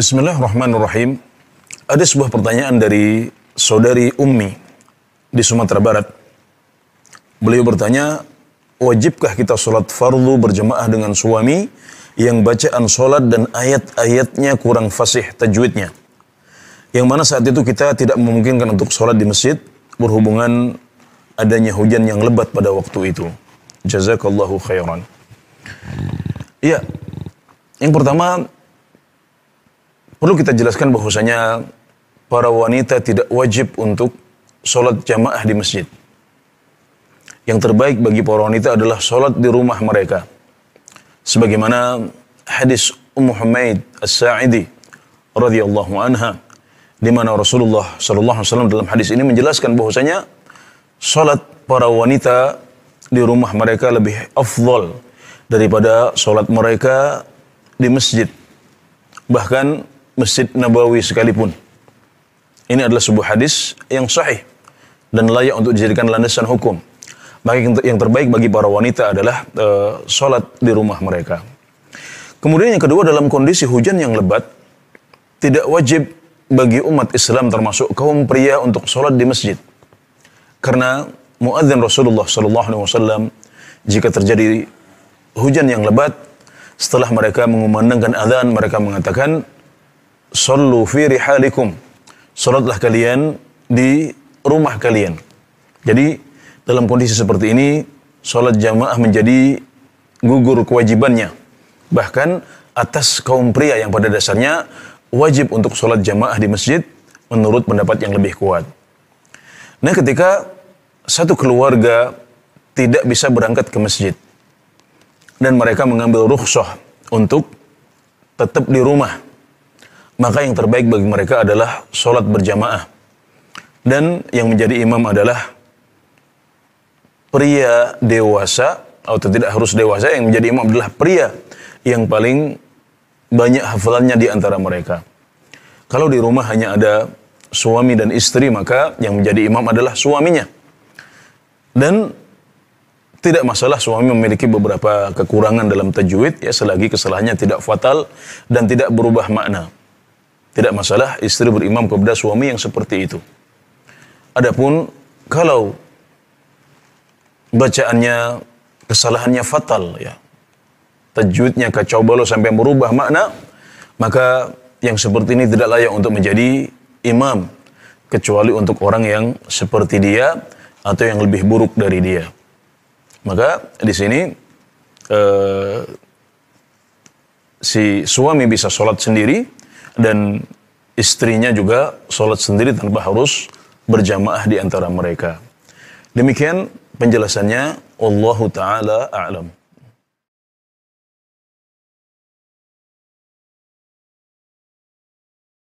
Bismillahirrahmanirrahim. Ada sebuah pertanyaan dari saudari Ummi di Sumatera Barat. Beliau bertanya, wajibkah kita sholat fardu berjemaah dengan suami yang bacaan sholat dan ayat-ayatnya kurang fasih tajwidnya? Yang mana saat itu kita tidak memungkinkan untuk sholat di masjid berhubungan adanya hujan yang lebat pada waktu itu. Jazakallahu khairan. Iya, yang pertama Perlu kita jelaskan bahwasanya para wanita tidak wajib untuk sholat jamaah di masjid. Yang terbaik bagi para wanita adalah sholat di rumah mereka. Sebagaimana hadis Ummu Humaid As-Sa'idi radhiyallahu anha di mana Rasulullah sallallahu alaihi wasallam dalam hadis ini menjelaskan bahwasanya sholat para wanita di rumah mereka lebih afdol daripada sholat mereka di masjid. Bahkan Masjid Nabawi sekalipun. Ini adalah sebuah hadis yang sahih dan layak untuk dijadikan landasan hukum. Maka yang terbaik bagi para wanita adalah e, sholat di rumah mereka. Kemudian yang kedua dalam kondisi hujan yang lebat, tidak wajib bagi umat Islam termasuk kaum pria untuk sholat di masjid. Karena muadzin Rasulullah SAW jika terjadi hujan yang lebat, setelah mereka mengumandangkan azan mereka mengatakan Sallu fi rihalikum. Salatlah kalian di rumah kalian. Jadi dalam kondisi seperti ini salat jamaah menjadi gugur kewajibannya. Bahkan atas kaum pria yang pada dasarnya wajib untuk sholat jamaah di masjid menurut pendapat yang lebih kuat. Nah ketika satu keluarga tidak bisa berangkat ke masjid dan mereka mengambil rukhsah untuk tetap di rumah maka yang terbaik bagi mereka adalah sholat berjamaah. Dan yang menjadi imam adalah pria dewasa, atau tidak harus dewasa, yang menjadi imam adalah pria yang paling banyak hafalannya di antara mereka. Kalau di rumah hanya ada suami dan istri, maka yang menjadi imam adalah suaminya. Dan tidak masalah suami memiliki beberapa kekurangan dalam tajwid ya selagi kesalahannya tidak fatal dan tidak berubah makna. Tidak masalah istri berimam kepada suami yang seperti itu. Adapun kalau bacaannya kesalahannya fatal ya. Tajwidnya kacau balau sampai merubah makna, maka yang seperti ini tidak layak untuk menjadi imam kecuali untuk orang yang seperti dia atau yang lebih buruk dari dia. Maka di sini eh, si suami bisa sholat sendiri, dan istrinya juga sholat sendiri tanpa harus berjamaah di antara mereka. Demikian penjelasannya. Allahu taala a'lam.